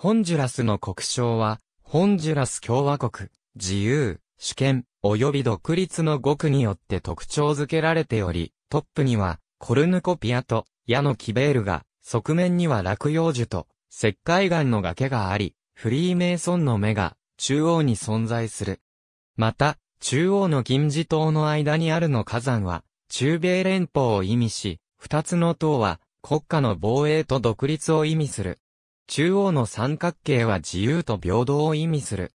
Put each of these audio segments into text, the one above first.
ホンジュラスの国章は、ホンジュラス共和国、自由、主権、及び独立の5区によって特徴づけられており、トップには、コルヌコピアと、矢のキベールが、側面には落葉樹と、石灰岩の崖があり、フリーメイソンの目が、中央に存在する。また、中央の金字塔の間にあるの火山は、中米連邦を意味し、二つの塔は、国家の防衛と独立を意味する。中央の三角形は自由と平等を意味する。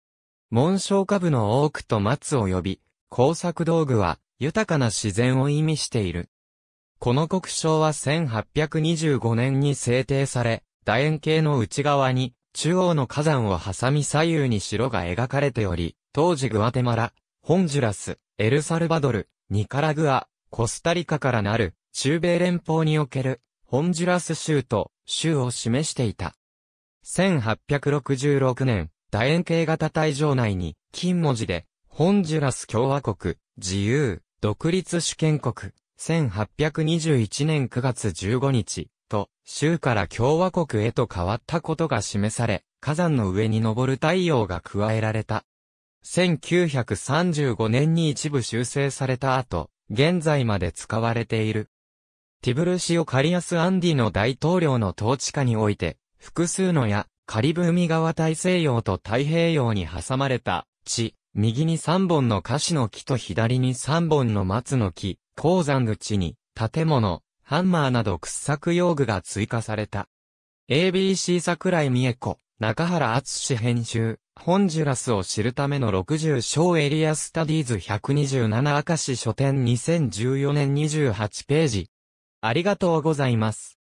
紋章下部の多くと松を呼び、工作道具は豊かな自然を意味している。この国章は1825年に制定され、楕円形の内側に中央の火山を挟み左右に城が描かれており、当時グアテマラ、ホンジュラス、エルサルバドル、ニカラグア、コスタリカからなる中米連邦におけるホンジュラス州と州を示していた。1866年、楕円形型隊場内に、金文字で、ホンジュラス共和国、自由、独立主権国、1821年9月15日、と、州から共和国へと変わったことが示され、火山の上に昇る太陽が加えられた。1935年に一部修正された後、現在まで使われている。ティブルシオ・カリアス・アンディの大統領の統治下において、複数のや、カリブ海側大西洋と太平洋に挟まれた地、右に3本の樫の木と左に3本の松の木、鉱山口に、建物、ハンマーなど掘削用具が追加された。ABC 桜井美恵子、中原厚史編集、ホンジュラスを知るための60小エリアスタディーズ127明石書店2014年28ページ。ありがとうございます。